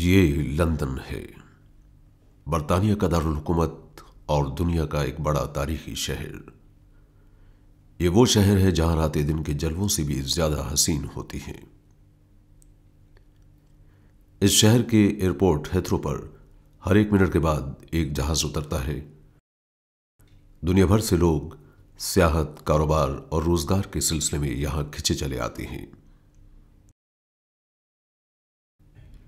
ये लंदन है बरतानिया का दारकूमत और दुनिया का एक बड़ा तारीखी शहर ये वो शहर है जहां रातें दिन के जलवों से भी ज्यादा हसीन होती हैं इस शहर के एयरपोर्ट हैथ्रो पर हर एक मिनट के बाद एक जहाज उतरता है दुनिया भर से लोग सियाहत कारोबार और रोजगार के सिलसिले में यहां खिंचे चले आते हैं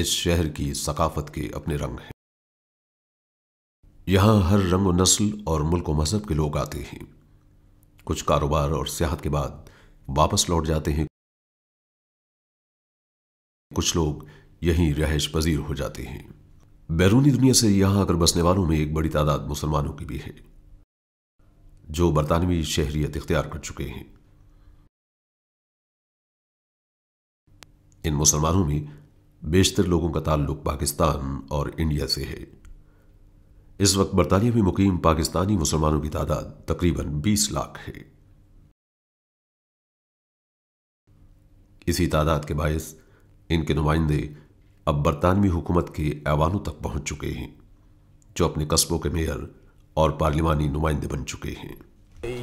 इस शहर की सकाफत के अपने रंग हैं यहां हर रंग नस्ल और मुल्क व मज़हब के लोग आते हैं कुछ कारोबार और सियाहत के बाद वापस लौट जाते हैं कुछ लोग यहीं रहायश पजीर हो जाते हैं बैरूनी दुनिया से यहां आकर बसने वालों में एक बड़ी तादाद मुसलमानों की भी है जो बरतानवी शहरीत इख्तियार कर चुके हैं इन मुसलमानों में बेशतर लोगों का ताल्लुक पाकिस्तान और इंडिया से है इस वक्त बरतानिया में मुकीम पाकिस्तानी मुसलमानों की तादाद तकरीबन 20 लाख है इसी तादाद के बायस इनके नुमाइंदे अब बरतानवी हुकूमत के ऐवानों तक पहुंच चुके हैं जो अपने कस्बों के मेयर और पार्लिमानी नुमाइंदे बन चुके हैं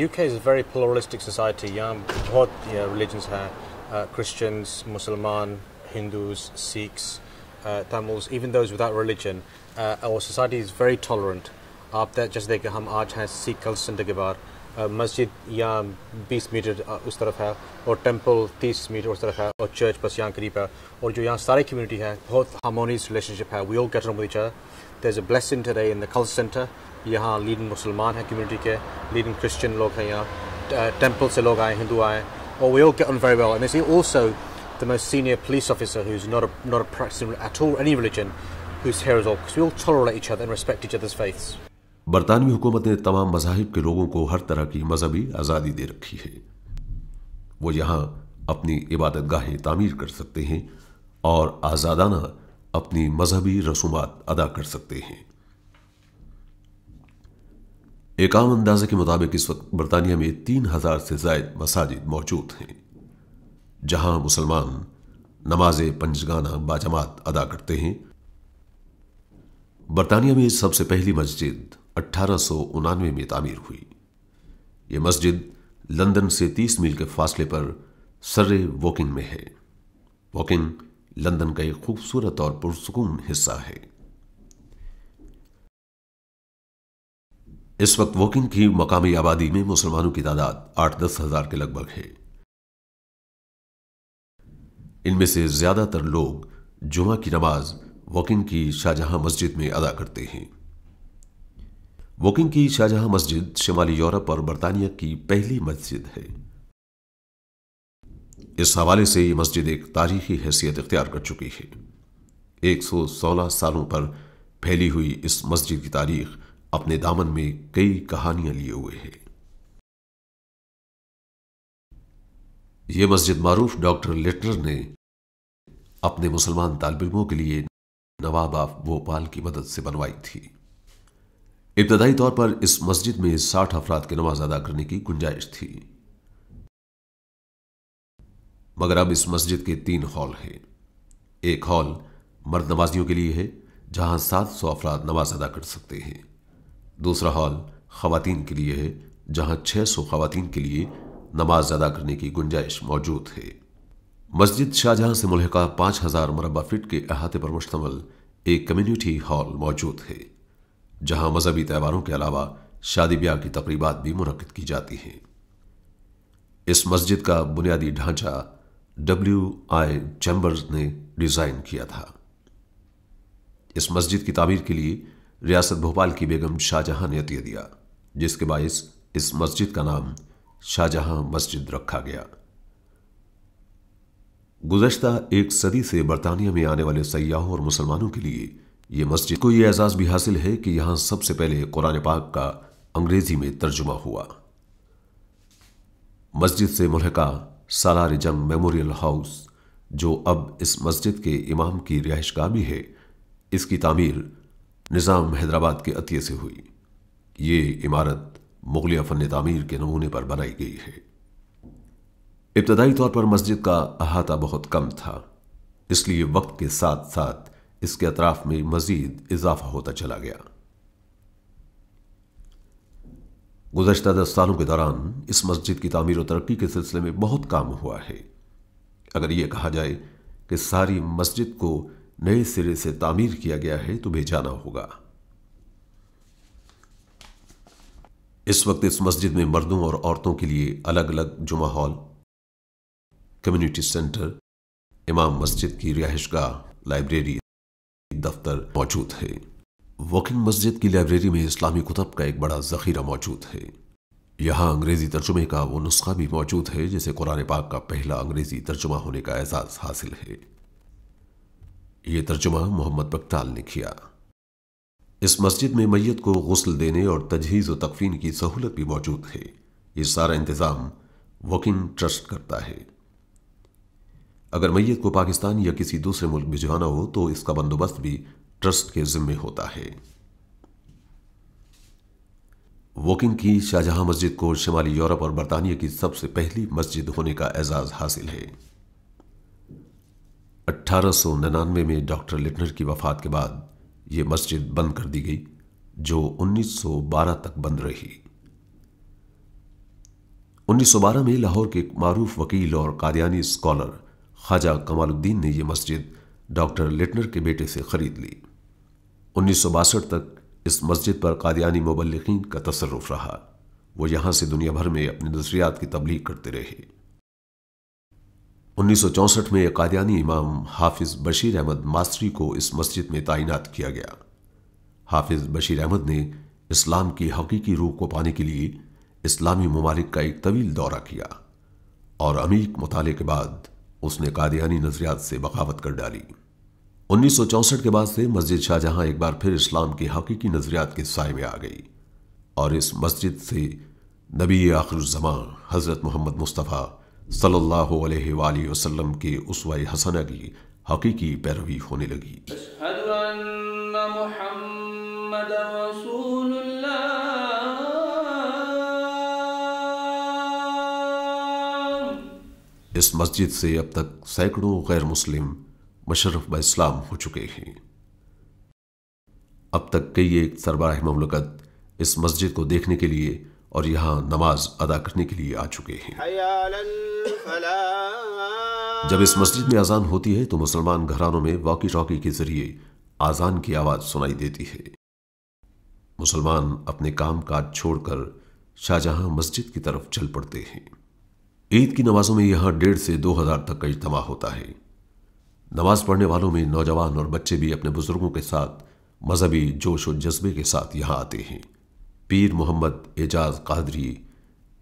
UK is very very society यहाँ बहुत रिलीजन्स हैं, क्रिश्चियंस uh, मुसलमान, Hindus, Sikhs, uh, Tamils, even those without religion. Uh, our society is very tolerant. आप जैसे देखें हम आज हैं सिख कल जिंदगी बार मस्जिद यहाँ 20 मीटर उस तरफ है और टेंपल 30 मीटर उस तरफ है और चर्च बस यहाँ करीब है और जो यहाँ सारी कम्युनिटी है बहुत हारमोनियस रिलेशनशिप है we all get on with each other there is a blessing today in the कल सेंटर यहाँ लीडिंग मुसलमान हैं कम्युनिटी के लीडिंग क्रिश्चियन लोग हैं यहाँ टेम्पल से लोग आए हिंदू आए और we all get on very well and see also the most senior police officer who's not a, not a practicing at all any religion whose hair is all because we all tolerate each other and respect each other's faiths. बरतानवी हुकूमत ने तमाम मजाहिब के लोगों को हर तरह की मजहबी आज़ादी दे रखी है वो यहाँ अपनी इबादत गाहें तामीर कर सकते हैं और आज़ादाना अपनी मजहबी रसूमात अदा कर सकते हैं एक आम अंदाजे के मुताबिक इस वक्त बरतानिया में तीन हज़ार से जायद मसाजिद मौजूद हैं जहां मुसलमान नमाज पंजगाना बाजमात अदा करते हैं बरतानिया में सबसे पहली मस्जिद अट्ठारह में तामीर हुई ये मस्जिद लंदन से 30 मील के फासले पर सर्रे वॉकिंग में है वॉकिंग लंदन का एक खूबसूरत और पुरसकून हिस्सा है इस वक्त वॉकिंग की मकामी आबादी में मुसलमानों की तादाद आठ दस हजार के लगभग है इनमें से ज़्यादातर लोग जुमा की नमाज वॉकिंग की शाहजहां मस्जिद में अदा करते हैं वॉकिंग की शाहजहां मस्जिद शिमाली यूरोप और बरतानिया की पहली मस्जिद है इस हवाले से ये मस्जिद एक तारीखी हैसियत इख्तियार कर चुकी है 116 सालों पर फैली हुई इस मस्जिद की तारीख अपने दामन में कई कहानियां लिए हुए है ये मस्जिद मारूफ डॉक्टर लेटनर ने अपने मुसलमान तालबिलमों के लिए नवाब ऑफ भोपाल की मदद से बनवाई थी इब्तदाई तौर पर इस मस्जिद में साठ अफराद की नमाज अदा करने की गुंजाइश थी मगर अब इस मस्जिद के तीन हॉल हैं एक हॉल मर्द नमाजियों के लिए है जहां सात सौ अफराद नमाज अदा कर सकते हैं दूसरा हॉल खातन के लिए है जहां छह सौ खातन के लिए नमाज अदा करने की गुंजाइश मौजूद है मस्जिद शाहजहां से मुलहका पाँच हज़ार मरबा फिट के अहाते पर मुश्तमल एक कम्युनिटी हॉल मौजूद है जहां मजहबी त्यौहारों के अलावा शादी ब्याह की तकरीबा भी मुनद की जाती हैं इस मस्जिद का बुनियादी ढांचा डब्ल्यू आई चैम्बर्स ने डिज़ाइन किया था इस मस्जिद की तामीर के लिए रियासत भोपाल की बेगम शाहजहां ने अतिया दिया जिसके बायस इस मस्जिद का नाम शाहजहां मस्जिद रखा गया गुजशत एक सदी से बरतानिया में आने वाले सयाहों और मुसलमानों के लिए यह मस्जिद को ये एजाज़ भी हासिल है कि यहाँ सबसे पहले कुरान पाक का अंग्रेज़ी में तर्जुमा हुआ मस्जिद से मुलहका सालार जंग मेमोरियल हाउस जो अब इस मस्जिद के इमाम की रिहाइशगाह भी है इसकी तामीर निज़ाम हैदराबाद के अतिय से हुई ये इमारत मुगलिया फन तमीर के नमूने पर बनाई गई है इब्तदाई तौर पर मस्जिद का अहाता बहुत कम था इसलिए वक्त के साथ साथ इसके अतराफ में मजीद इजाफा होता चला गया गुजशत दस सालों के दौरान इस मस्जिद की तमीर और तरक्की के सिलसिले में बहुत काम हुआ है अगर यह कहा जाए कि सारी मस्जिद को नए सिरे से तामीर किया गया है तो भेजाना होगा इस वक्त इस मस्जिद में मर्दों और औरतों के लिए अलग अलग जुमा हॉल कम्युनिटी सेंटर इमाम मस्जिद की रिहाइशगाह लाइब्रेरी दफ्तर मौजूद है वकिन मस्जिद की लाइब्रेरी में इस्लामी कुतब का एक बड़ा जखीरा मौजूद है यहाँ अंग्रेज़ी तर्जुमे का वो नुस्खा भी मौजूद है जिसे कुरान पाक का पहला अंग्रेज़ी तर्जुमा होने का एजाज़ हासिल है ये तर्जुमा मोहम्मद बगताल ने किया इस मस्जिद में मैयत को गसल देने और तजहीज़ व तकफीन की सहूलत भी मौजूद है ये सारा इंतज़ाम वकिंग ट्रस्ट करता है अगर मैयत को पाकिस्तान या किसी दूसरे मुल्क भिजवाना हो तो इसका बंदोबस्त भी ट्रस्ट के जिम्मे होता है वोकिंग की शाहजहां मस्जिद को शिमाली यूरोप और बरतानिया की सबसे पहली मस्जिद होने का एजाज़ हासिल है 1899 में डॉक्टर लिटनर की वफात के बाद ये मस्जिद बंद कर दी गई जो 1912 तक बंद रही 1912 में लाहौर के एक मरूफ वकील और कादियानी स्कॉलर ख्वाजा कमालुद्दीन ने यह मस्जिद डॉक्टर लिटनर के बेटे से खरीद ली उन्नीस तक इस मस्जिद पर कादियानी मुबलिकीन का तसरफ रहा वो यहाँ से दुनिया भर में अपने नजरियात की तबलीग करते रहे 1964 में कादियानी इमाम हाफिज़ बशीर अहमद मास्टरी को इस मस्जिद में तैनात किया गया हाफिज़ बशीर अहमद ने इस्लाम की हकीकी रूह को पाने के लिए इस्लामी ममालिक का एक तवील दौरा किया और अमीक मताले के बाद उसने कादियानी नजरियात से बगावत कर डाली 1964 के बाद से मस्जिद शाहजहां एक बार फिर इस्लाम के हकीकी नजरियात के साय में आ गई और इस मस्जिद से नबी आखिर जमा हज़रत मोहम्मद मुस्तफ़ा सल्लल्लाहु अलैहि वसल्लम की उसवा हसना की हकीकी पैरवी होने लगी इस मस्जिद से अब तक सैकड़ों गैर मुस्लिम मशरफ इस्लाम हो चुके हैं अब तक कई एक सरबराह ममलकत इस मस्जिद को देखने के लिए और यहाँ नमाज अदा करने के लिए आ चुके हैं जब इस मस्जिद में अजान होती है तो मुसलमान घरानों में वॉकी टॉकी के जरिए आजान की आवाज़ सुनाई देती है मुसलमान अपने काम काज छोड़कर शाहजहां मस्जिद की तरफ चल पड़ते हैं ईद की नमाजों में यहाँ डेढ़ से दो हज़ार तक का इजतम होता है नमाज पढ़ने वालों में नौजवान और बच्चे भी अपने बुज़ुर्गों के साथ मजहबी जोश और जज्बे के साथ यहाँ आते हैं पीर मोहम्मद एजाज कादरी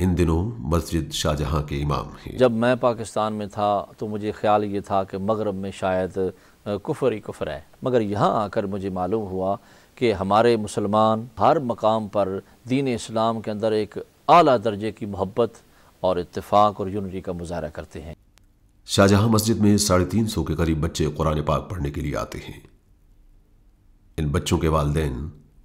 इन दिनों मस्जिद शाहजहाँ के इमाम हैं जब मैं पाकिस्तान में था तो मुझे ख्याल ये था कि मगरब में शायद कुफर ही कुफर है मगर यहाँ आकर मुझे मालूम हुआ कि हमारे मुसलमान हर मकाम पर दीन इस्लाम के अंदर एक अली दर्जे की मोहब्बत और इतफ़ाक़ और यूनिटी का मुजाहरा करते हैं शाहजहाँ मस्जिद में साढ़े तीन सौ के करीब बच्चे कुरान पाक पढ़ने के लिए आते हैं इन बच्चों के वालदेन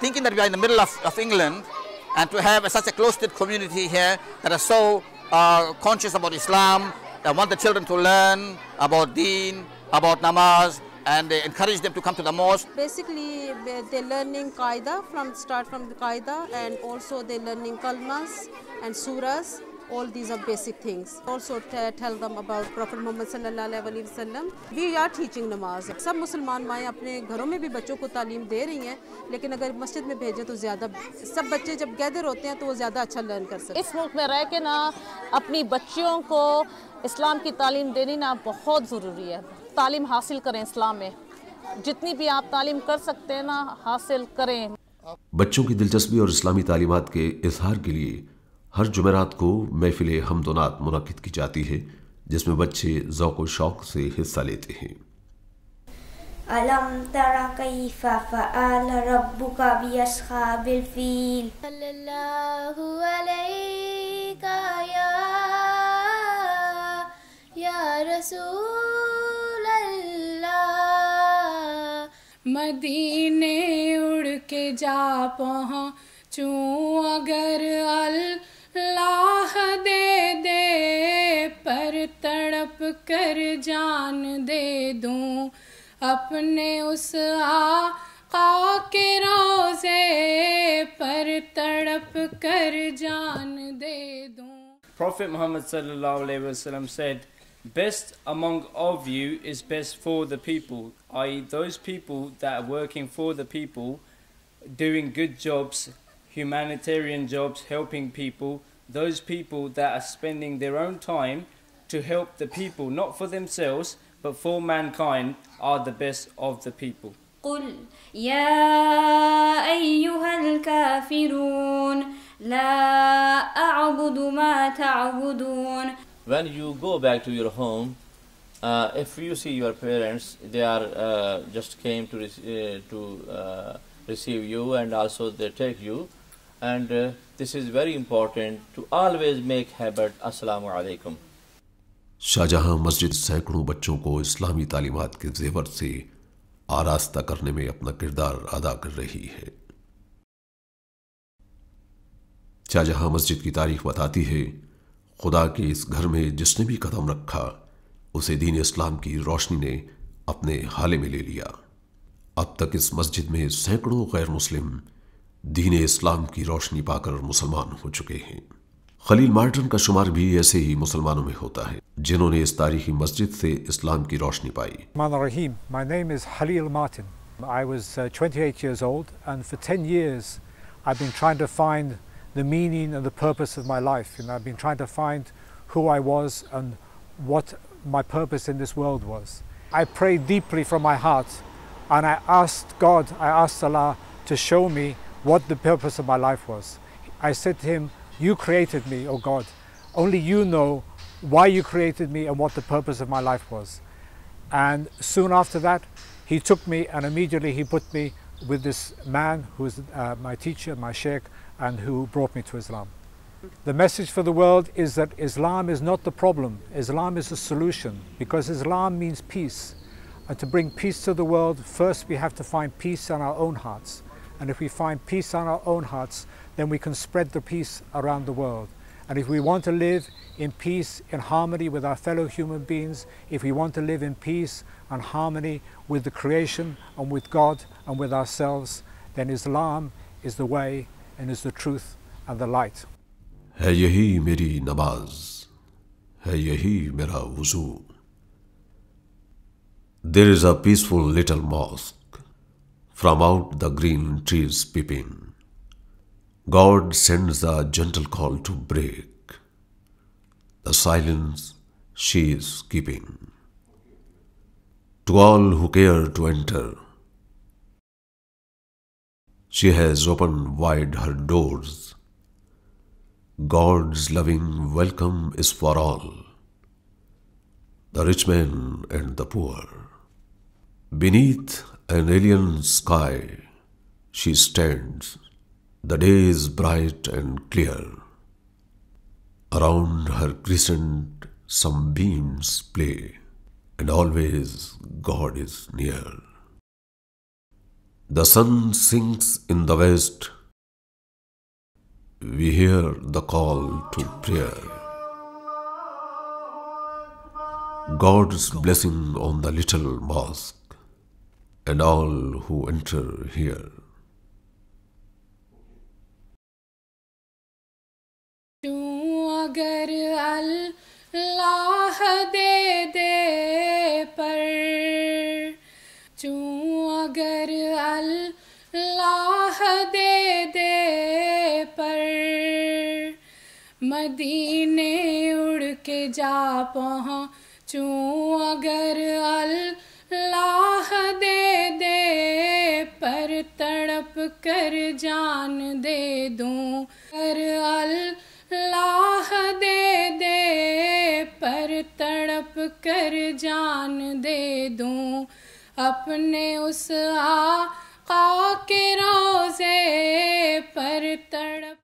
thinking that we are in the middle of, of England and to have a, such a close-knit community here that are so uh, conscious about Islam, that want the children to learn about deen, about namaz, and they encourage them to come to the mosque. Basically, they're learning Qaeda from start from the Qaeda and also they're learning kalmas and surahs All these are basic things. Also tell them about Prophet Muhammad sallallahu We are teaching namaz. सब मुसलमान माएँ अपने घरों में भी बच्चों को तालीम दे रही हैं लेकिन अगर मस्जिद में भेजें तो ज़्यादा सब बच्चे जब गैदर होते हैं तो वो ज़्यादा अच्छा लर्न कर सकते इस मुल्क में रह के ना अपनी बच्चियों को इस्लाम की तालीम देनी ना बहुत ज़रूरी है तालीम हासिल करें इस्लाम में जितनी भी आप तालीम कर सकते हैं ना हासिल करें बच्चों की दिलचस्पी और इस्लामी तालीमत के इजहार के लिए हर जुमेरात को महफिल हमदोनात मुनद की जाती है जिसमें बच्चे जौक शौक से हिस्सा लेते हैं मदीने उड़ के जा पहुँचूँ अगर अल लाह दे दे पर तड़प कर जान दे दूं अपने उस आका के रोजे पर तड़प कर जान दे दूं Prophet Muhammad sallallahu alaihi wasallam said Best among of you is best for the people, i.e., those people that are working for the people, doing good jobs, humanitarian jobs, helping people, those people that are spending their own time to help the people, not for themselves, but for mankind, are the best of the people. قل يا أيها الكافرون لا أعبد ما تعبدون When you go back to your home, uh, if you see your parents, they are uh, just came to, uh, to uh, receive you and also they take you, and uh, this is very important to always make habit assalamu alaikum Shahjahan मस्जिद सैकड़ों बच्चों को इस्लामी तालीमत के जेवर से आरास्ता करने में अपना किरदार अदा कर रही है शाहजहां मस्जिद की तारीख बताती है खुदा के इस घर में जिसने भी कदम रखा उसे दीन इस्लाम की रोशनी ने अपने हाले में ले लिया अब तक इस मस्जिद में सैकड़ों गैर मुस्लिम दीन इस्लाम की रोशनी पाकर मुसलमान हो चुके हैं खलील मार्टन का शुमार भी ऐसे ही मुसलमानों में होता है जिन्होंने इस तारीखी मस्जिद से इस्लाम की रोशनी पाई My name is Halil Martin. I was uh, 28 years old and for 10 years I've been trying to find the meaning and the purpose of my life. You know, I've been trying to find who I was and what my purpose in this world was. I prayed deeply from my heart and I asked God, I asked Allah to show me what the purpose of my life was. I said to him, You created me, O God. Only you know why you created me and what the purpose of my life was. And soon after that, he took me and immediately he put me with this man who is uh, my teacher, my sheikh, and who brought me to Islam. The message for the world is that Islam is not the problem, Islam is the solution, because Islam means peace. And to bring peace to the world, first we have to find peace in our own hearts. And if we find peace on our own hearts, then we can spread the peace around the world. And if we want to live in peace, in harmony with our fellow human beings, if we want to live in peace and harmony with the creation and with God and with ourselves, then Islam is the way and is the truth and the light. There is a peaceful little mosque from out the green trees peeping. God sends a gentle call to break the silence she is keeping. To all who care to enter, she has opened wide her doors. God's loving welcome is for all, the rich man and the poor. Beneath an alien sky she stands. The day is bright and clear. Around her crescent some beams play, and always God is near. The sun sinks in the west. We hear the call to prayer. God's blessing on the little mosque. and all who enter here. अगर अल्लाह दे दे पर चूँ अगर अल्लाह दे दे पर मदीने उड़ के जा चूँ अगर अल्लाह अल्लाह दे दे पर तड़प कर जान दे दूं कर अल्लाह दे दे पर तड़प कर जान दे दूं अपने उस आका के रोज़े पर तड़प